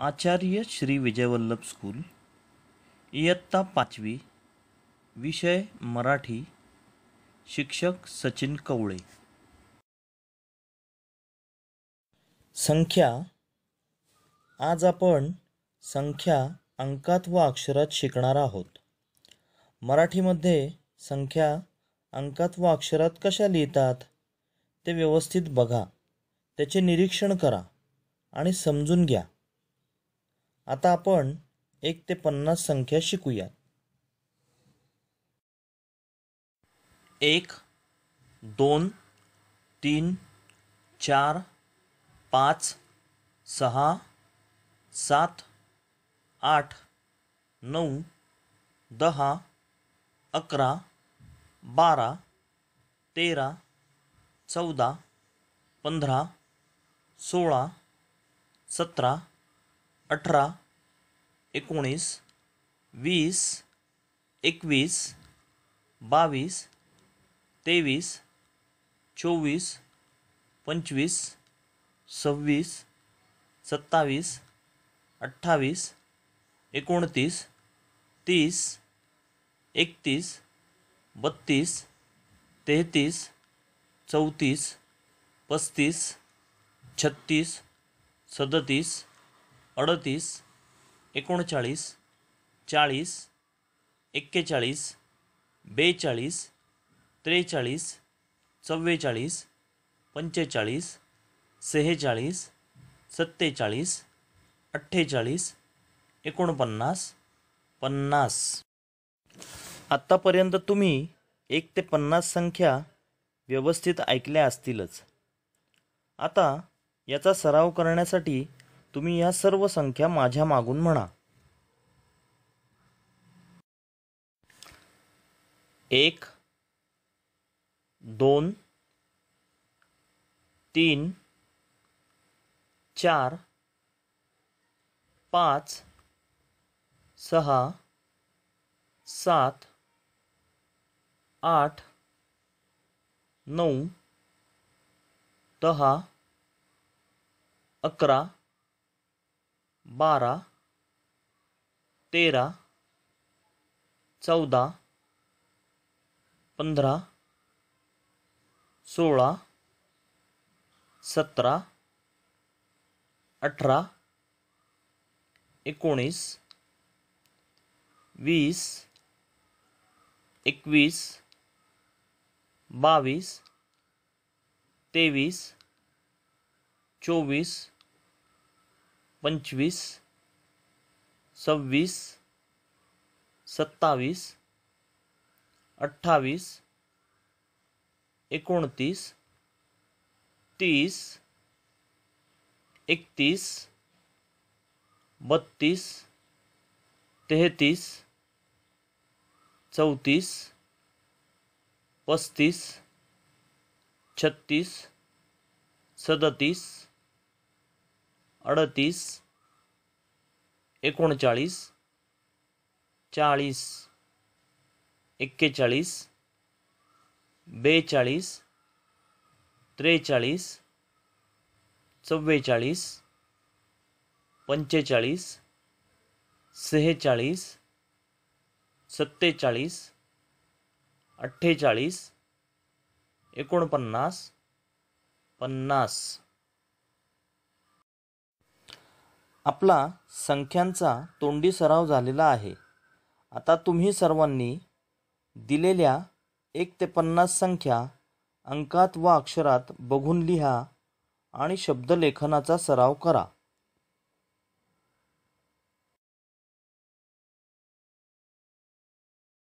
आचार्य Shri विजयवल्लभ school इयत्ता पाचवी विषय मराठी शिक्षक सचिन कवळे संख्या आज आपण संख्या अंकात व अक्षरात शिकणार आहोत मराठीमध्ये संख्या अंकात व अक्षरात कशा लिहितात ते व्यवस्थित बघा त्याचे निरीक्षण करा आणि समजून घ्या आता आपण एक ते पन्नास संख्या शिकूयात एक दोन तीन चार पाच सहा सात आठ नऊ दहा अकरा बारा तेरा चौदा पंधरा सोळा सतरा अठरा एकोणीस वीस एकवीस बावीस तेवीस चोवीस पंचवीस सव्वीस सत्तावीस अठ्ठावीस एकोणतीस तीस एकतीस बत्तीस तेहतीस चौतीस पस्तीस छत्तीस सदतीस अडतीस एकोणचाळीस चाळीस एक्केचाळीस बेचाळीस त्रेचाळीस चव्वेचाळीस पंचेचाळीस सेहेचाळीस सत्तेचाळीस अठ्ठेचाळीस एकोणपन्नास पन्नास आत्तापर्यंत तुम्ही एक ते पन्नास संख्या व्यवस्थित ऐकल्या असतीलच आता याचा सराव करण्यासाठी तुम्ही या सर्व संख्या माझ्या मागून म्हणा एक दोन तीन चार पाच सहा सात आठ नऊ दहा अकरा बारा तेरा चौदा पंधरा सोळा सतरा अठरा एकोणीस वीस एकवीस बावीस तेवीस चोवीस पंचवीस सव्वीस सत्तावीस अठ्ठावीस एकोणतीस तीस एकतीस बत्तीस तेहतीस चौतीस पस्तीस छत्तीस सदतीस अड़तीस एकोणचाळीस चाळीस एक्केचाळीस बेचाळीस त्रेचाळीस चव्वेचाळीस पंचेचाळीस सेहेचाळीस सत्तेचाळीस अठ्ठेचाळीस एकोणपन्नास पन्नास आपला संख्यांचा तोंडी सराव झालेला आहे आता तुम्ही सर्वांनी दिलेल्या एक ते पन्नास संख्या अंकात व अक्षरात बघून लिहा आणि शब्दलेखनाचा सराव करा